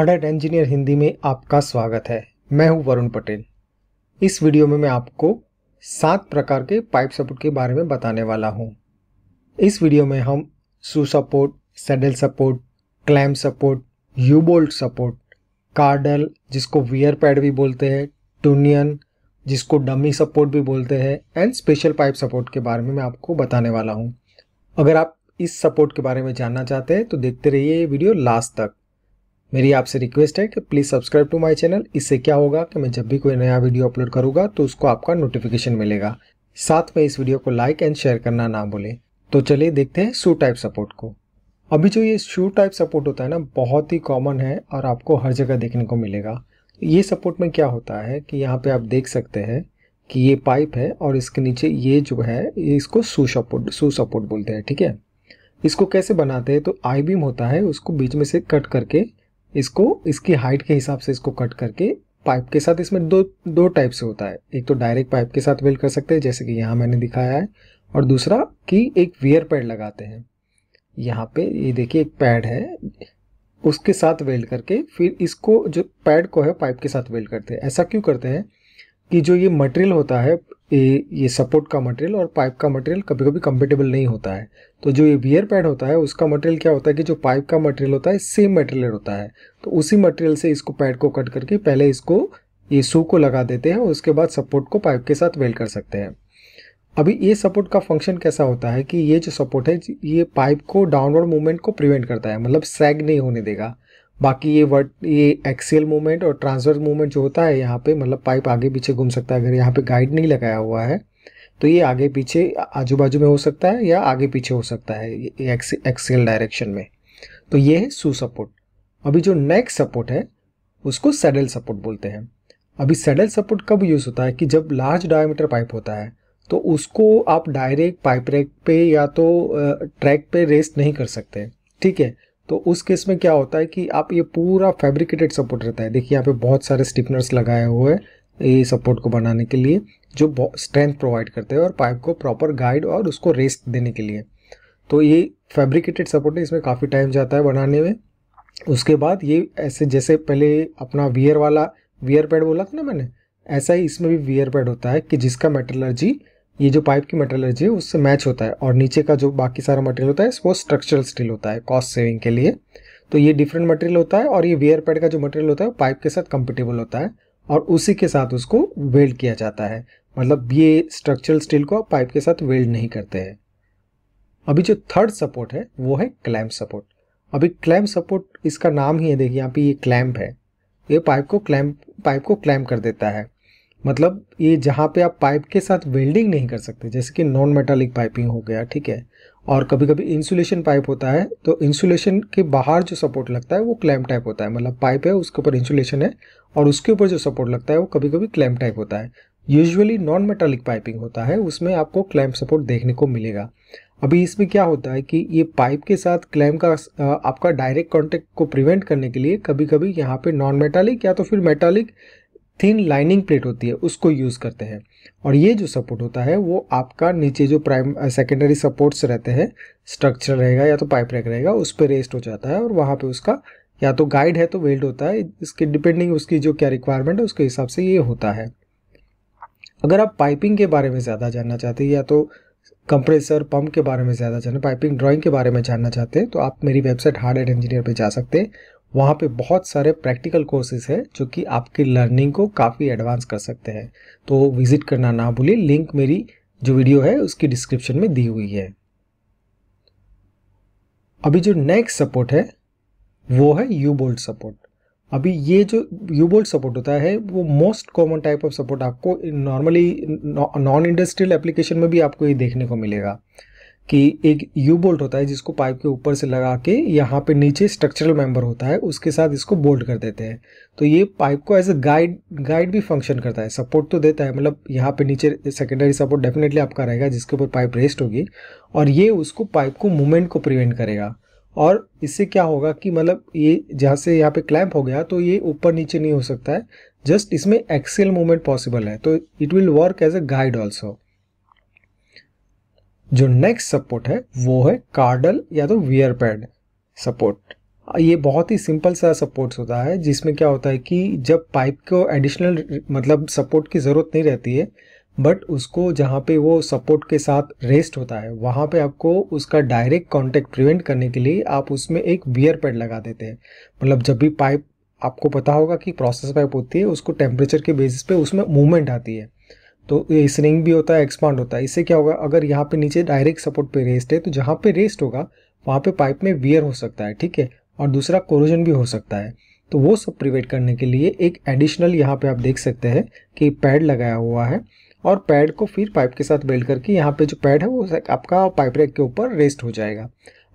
हार्डर्ट engineer Hindi में आपका स्वागत है मैं हूं वरुण पटेल इस वीडियो में मैं आपको सात प्रकार के पाइप सपोर्ट के बारे में बताने वाला हूं। इस वीडियो में हम shoe support saddle support clamp support U bolt support cradle जिसको वियर पैड भी बोलते हैं टूनियन जिसको डमी सपोर्ट भी बोलते हैं एंड स्पेशल पाइप सपोर्ट के बारे में मैं आपको बताने वाला हूँ अगर आप इस सपोर्ट के बारे में जानना चाहते हैं तो देखते रहिए ये वीडियो लास्ट तक मेरी आपसे रिक्वेस्ट है कि please subscribe to my channel इससे क्या होगा कि मैं जब भी कोई नया वीडियो अपलोड करूँगा तो उसको आपका नोटिफिकेशन मिलेगा साथ में इस वीडियो को लाइक एंड शेयर करना ना भूलें तो चलिए देखते हैं शू टाइप सपोर्ट को अभी जो ये शू टाइप सपोर्ट होता है ना बहुत ही कॉमन है और आपको हर जगह देखने को मिलेगा ये सपोर्ट में क्या होता है कि यहाँ पे आप देख सकते हैं कि ये पाइप है और इसके नीचे ये जो है इसको शू सपोर्ट शू सपोर्ट बोलते हैं ठीक है इसको कैसे बनाते हैं तो आई बीम होता है उसको बीच में से कट करके इसको इसकी हाइट के हिसाब से इसको कट करके पाइप के साथ इसमें दो दो टाइप से होता है एक तो डायरेक्ट पाइप के साथ वेल्ड कर सकते हैं जैसे कि यहाँ मैंने दिखाया है और दूसरा कि एक वेयर पैड लगाते हैं यहाँ पे ये देखिए एक पैड है उसके साथ वेल्ड करके फिर इसको जो पैड को है पाइप के साथ वेल्ड करते हैं ऐसा क्यों करते हैं कि जो ये मटेरियल होता है ये ये सपोर्ट का मटेरियल और पाइप का मटेरियल कभी कभी कंपेटेबल नहीं होता है तो जो ये बियर पैड होता है उसका मटेरियल क्या होता है कि जो पाइप का मटेरियल होता है सेम मटेरियल होता है तो उसी मटेरियल से इसको पैड को कट करके पहले इसको ये सू को लगा देते हैं और उसके बाद सपोर्ट को पाइप के साथ वेल्ड कर सकते हैं अभी ये सपोर्ट का फंक्शन कैसा होता है कि ये जो सपोर्ट है ये पाइप को डाउनवर्ड मूवमेंट को प्रिवेंट करता है मतलब सैग नहीं होने देगा बाकी ये वर्ड ये एक्सेल मूवमेंट और ट्रांसवर मूवमेंट जो होता है यहाँ पे मतलब पाइप आगे पीछे घूम सकता है अगर यहाँ पे गाइड नहीं लगाया हुआ है तो ये आगे पीछे आजू बाजू में हो सकता है या आगे पीछे हो सकता है एक्सेल डायरेक्शन में तो ये है सू सपोर्ट अभी जो नेक सपोर्ट है उसको सेडल सपोर्ट बोलते हैं अभी सेडल सपोर्ट कब यूज़ होता है कि जब लार्ज डायमीटर पाइप होता है तो उसको आप डायरेक्ट पाइप रैक पे या तो ट्रैक पे रेस्ट नहीं कर सकते ठीक है तो उस केस में क्या होता है कि आप ये पूरा फैब्रिकेटेड सपोर्ट रहता है देखिए यहाँ पे बहुत सारे स्टिफनर्स लगाए हुए हैं ये सपोर्ट को बनाने के लिए जो स्ट्रेंथ प्रोवाइड करते हैं और पाइप को प्रॉपर गाइड और उसको रेस्ट देने के लिए तो ये फैब्रिकेटेड सपोर्ट है इसमें काफ़ी टाइम जाता है बनाने में उसके बाद ये ऐसे जैसे पहले अपना वियर वाला वियर पैड बोला था ना मैंने ऐसा ही इसमें भी वियर पैड होता है कि जिसका मेटलर्जी ये जो पाइप की मेटलर्जी है उससे मैच होता है और नीचे का जो बाकी सारा मटेरियल होता है वो स्ट्रक्चरल स्टील होता है कॉस्ट सेविंग के लिए तो ये डिफरेंट मटेरियल होता है और ये वेयर पैड का जो मटेरियल होता है पाइप के साथ कंपेटेबल होता है और उसी के साथ उसको वेल्ड किया जाता है मतलब ये स्ट्रक्चरल स्टील को आप पाइप के साथ वेल्ड नहीं करते हैं अभी जो थर्ड सपोर्ट है वो है क्लैम्प सपोर्ट अभी क्लैम्प सपोर्ट इसका नाम ही है देखिए यहाँ पे ये क्लैम्प है ये पाइप को क्लैम्प पाइप को क्लैम्प कर देता है मतलब ये जहाँ पे आप पाइप के साथ वेल्डिंग नहीं कर सकते जैसे कि नॉन मेटालिक पाइपिंग हो गया ठीक है और कभी कभी इंसुलेशन पाइप होता है तो इंसुलेशन के बाहर जो सपोर्ट लगता है वो क्लैम टाइप होता है मतलब पाइप है उसके ऊपर इंसुलेशन है और उसके ऊपर जो सपोर्ट लगता है वो कभी कभी क्लैम टाइप होता है यूजुअली नॉन मेटालिक पाइपिंग होता है उसमें आपको क्लैम सपोर्ट देखने को मिलेगा अभी इसमें क्या होता है कि ये पाइप के साथ क्लैम का आपका डायरेक्ट कॉन्टेक्ट को प्रिवेंट करने के लिए कभी कभी यहाँ पे नॉन मेटालिक या तो फिर मेटालिक थिन लाइनिंग प्लेट होती है उसको यूज़ करते हैं और ये जो सपोर्ट होता है वो आपका नीचे जो प्राइम सेकेंडरी सपोर्ट्स रहते हैं स्ट्रक्चर रहेगा या तो पाइप रैक रहेगा उस पर रेस्ट हो जाता है और वहाँ पे उसका या तो गाइड है तो वेल्ड होता है इसके डिपेंडिंग उसकी जो क्या रिक्वायरमेंट है उसके हिसाब से ये होता है अगर आप पाइपिंग के बारे में ज़्यादा जानना चाहते हैं या तो कंप्रेसर पंप के बारे में ज़्यादा जानना पाइपिंग ड्राइंग के बारे में जानना चाहते हैं तो आप मेरी वेबसाइट हार्ड एंड इंजीनियर पर जा सकते हैं वहाँ पे बहुत सारे प्रैक्टिकल कोर्सेज है जो कि आपकी लर्निंग को काफ़ी एडवांस कर सकते हैं तो विजिट करना ना भूलिए लिंक मेरी जो वीडियो है उसकी डिस्क्रिप्शन में दी हुई है अभी जो नेक्स्ट सपोर्ट है वो है यू बोल्ट सपोर्ट अभी ये जो यू बोल्ट सपोर्ट होता है वो most common type of support आपको नॉर्मली नॉन इंडस्ट्रियल एप्लीकेशन में भी आपको ये देखने को मिलेगा कि एक यू बोल्ट होता है जिसको पाइप के ऊपर से लगा के यहाँ पे नीचे स्ट्रक्चरल मेंबर होता है उसके साथ इसको बोल्ट कर देते हैं तो ये पाइप को एज अ गाइड गाइड भी फंक्शन करता है सपोर्ट तो देता है मतलब यहाँ पे नीचे सेकेंडरी सपोर्ट डेफिनेटली आपका रहेगा जिसके ऊपर पाइप रेस्ट होगी और ये उसको पाइप को मूवमेंट को प्रिवेंट करेगा और इससे क्या होगा कि मतलब ये जहाँ से यहाँ पे क्लैम्प हो गया तो ये ऊपर नीचे नहीं हो सकता है जस्ट इसमें एक्सेल मूवमेंट पॉसिबल है तो it will work as a guide also जो नेक्स्ट सपोर्ट है वो है कार्डल या तो वियर पैड सपोर्ट ये बहुत ही सिंपल सा सपोर्ट्स होता है जिसमें क्या होता है कि जब पाइप को एडिशनल मतलब सपोर्ट की ज़रूरत नहीं रहती है बट उसको जहाँ पे वो सपोर्ट के साथ रेस्ट होता है वहाँ पे आपको उसका डायरेक्ट कांटेक्ट प्रिवेंट करने के लिए आप उसमें एक वियर पैड लगा देते हैं मतलब जब भी पाइप आपको पता होगा कि प्रोसेस पाइप होती है उसको टेम्परेचर के बेसिस पे उसमें मूवमेंट आती है तो ये स्विंग भी होता है एक्सपांड होता है इससे क्या होगा अगर यहाँ पे नीचे डायरेक्ट सपोर्ट पे रेस्ट है तो जहाँ पे रेस्ट होगा वहाँ पे पाइप में वियर हो सकता है ठीक है और दूसरा कोरोजन भी हो सकता है तो वो सब प्रिवेंट करने के लिए एक एडिशनल यहाँ पे आप देख सकते हैं कि पैड लगाया हुआ है और पैड को फिर पाइप के साथ बेल्ट करके यहाँ पे जो पैड है वो आपका पाइप रैक के ऊपर रेस्ट हो जाएगा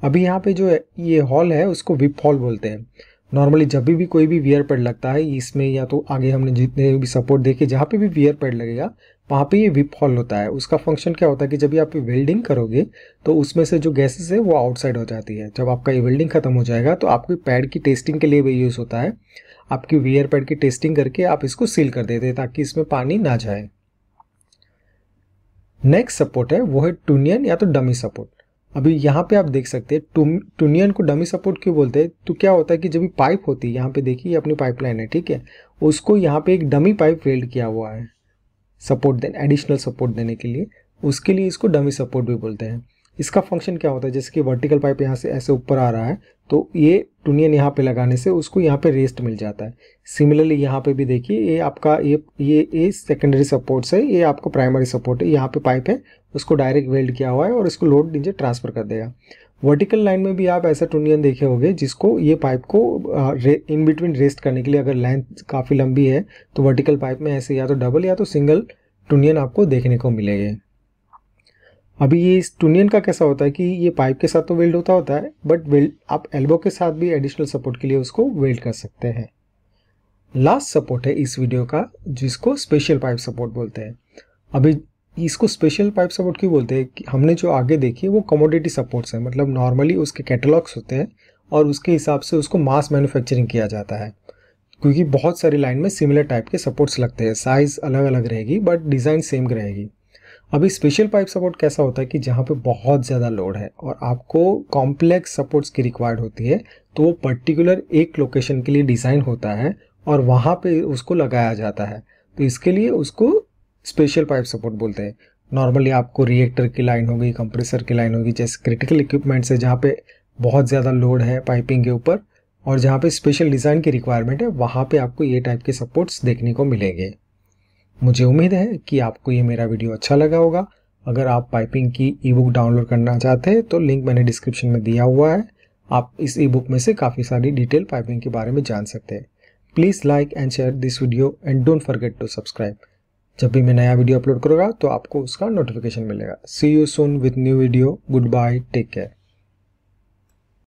अभी यहाँ पे जो ये हॉल है उसको विप हॉल बोलते हैं नॉर्मली जब भी कोई भी वियर पैड लगता है इसमें या तो आगे हमने जितने भी सपोर्ट देखे जहाँ पे भी वियर पैड लगेगा वहाँ पे ये विप हॉल होता है उसका फंक्शन क्या होता है कि जब भी आप वेल्डिंग करोगे तो उसमें से जो गैसेस है वो आउटसाइड हो जाती है जब आपका ये वेल्डिंग खत्म हो जाएगा तो आपकी पैड की टेस्टिंग के लिए भी यूज़ होता है आपकी वीयर पैड की टेस्टिंग करके आप इसको सील कर देते हैं ताकि इसमें पानी ना जाए नेक्स्ट सपोर्ट है वो है टूनियन या तो डमी सपोर्ट अभी यहाँ पे आप देख सकते हैं टूनियन को डमी सपोर्ट क्यों बोलते हैं तो क्या होता है कि जब भी पाइप होती है यहाँ पे देखिए अपनी पाइपलाइन है ठीक है उसको यहाँ पे एक डमी पाइप वेल्ड किया हुआ है सपोर्ट देने एडिशनल सपोर्ट देने के लिए उसके लिए इसको डमी सपोर्ट भी बोलते हैं इसका फंक्शन क्या होता है जैसे कि वर्टिकल पाइप यहाँ से ऐसे ऊपर आ रहा है तो ये टूनियन यहाँ पे लगाने से उसको यहाँ पे रेस्ट मिल जाता है सिमिलरली यहाँ पे भी देखिए ये आपका ये ये ये सेकेंडरी सपोर्ट है ये आपका प्राइमरी सपोर्ट है यहाँ पे पाइप है उसको डायरेक्ट वेल्ड किया हुआ है और इसको लोड नीचे ट्रांसफ़र कर देगा वर्टिकल लाइन में भी आप ऐसा टूनियन देखे होंगे जिसको ये पाइप को इन बिटवीन रेस्ट करने के लिए अगर लेंथ काफ़ी लंबी है तो वर्टिकल पाइप में ऐसे या तो डबल या तो सिंगल टूनियन आपको देखने को मिलेंगे अभी ये इस टूनियन का कैसा होता है कि ये पाइप के साथ तो वेल्ड होता होता है बट वेल्ड आप एल्बो के साथ भी एडिशनल सपोर्ट के लिए उसको वेल्ड कर सकते हैं लास्ट सपोर्ट है इस वीडियो का जिसको स्पेशल पाइप सपोर्ट बोलते हैं अभी इसको स्पेशल पाइप सपोर्ट क्यों बोलते हैं कि हमने जो आगे देखी है वो कमोडिटी सपोर्ट्स है मतलब नॉर्मली उसके कैटलॉग्स होते हैं और उसके हिसाब से उसको मास मैन्युफैक्चरिंग किया जाता है क्योंकि बहुत सारी लाइन में सिमिलर टाइप के सपोर्ट्स लगते हैं साइज़ अलग अलग रहेगी बट डिज़ाइन सेम रहेगी अभी स्पेशल पाइप सपोर्ट कैसा होता है कि जहाँ पे बहुत ज़्यादा लोड है और आपको कॉम्प्लेक्स सपोर्ट्स की रिक्वायर्ड होती है तो वो पर्टिकुलर एक लोकेशन के लिए डिज़ाइन होता है और वहाँ पे उसको लगाया जाता है तो इसके लिए उसको स्पेशल पाइप सपोर्ट बोलते हैं नॉर्मली आपको रिएक्टर की लाइन होगी कंप्रेसर की लाइन होगी जैसे क्रिटिकल इक्विपमेंट्स है जहाँ पे बहुत ज़्यादा लोड है पाइपिंग के ऊपर और जहाँ पे स्पेशल डिज़ाइन की रिक्वायरमेंट है वहाँ पे आपको ये टाइप के सपोर्ट्स देखने को मिलेंगे मुझे उम्मीद है कि आपको ये मेरा वीडियो अच्छा लगा होगा अगर आप पाइपिंग की ई बुक डाउनलोड करना चाहते हैं तो लिंक मैंने डिस्क्रिप्शन में दिया हुआ है आप इस ई बुक में से काफ़ी सारी डिटेल पाइपिंग के बारे में जान सकते हैं please like and share this video and don't forget to subscribe जब भी मैं नया वीडियो अपलोड करूँगा तो आपको उसका नोटिफिकेशन मिलेगा see you soon with new video goodbye take care